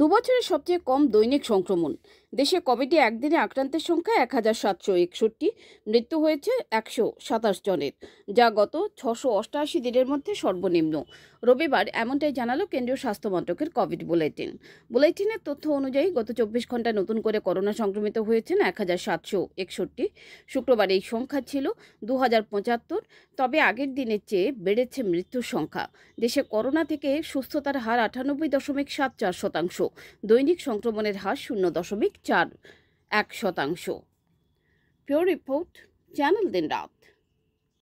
দুবছরের সবচেয়ে কম দৈনিক সংক্রমণ দেশে কোভিডে একদিনে আক্রান্তের সংখ্যা এক হাজার সাতশো একষট্টি মৃত্যু হয়েছে একশো সাতাশ জনের যা গত ছশো অষ্টআশি দিনের মধ্যে সর্বনিম্ন রবিবার এমনটাই জানালো কেন্দ্রীয় স্বাস্থ্য মন্ত্রকের কোভিড বুলেটিন বুলেটিনের তথ্য অনুযায়ী গত চব্বিশ ঘন্টায় নতুন করে করোনা সংক্রমিত হয়েছেন এক হাজার সাতশো একষট্টি শুক্রবার এই সংখ্যা ছিল দু হাজার পঁচাত্তর তবে আগের দিনের চেয়ে বেড়েছে মৃত্যুর সংখ্যা দেশে করোনা থেকে সুস্থতার হার আটানব্বই দশমিক সাত চার শতাংশ দৈনিক সংক্রমণের হার শূন্য দশমিক চার এক শতাংশ পিওর রিপোর্ট চ্যানেল দিন রাত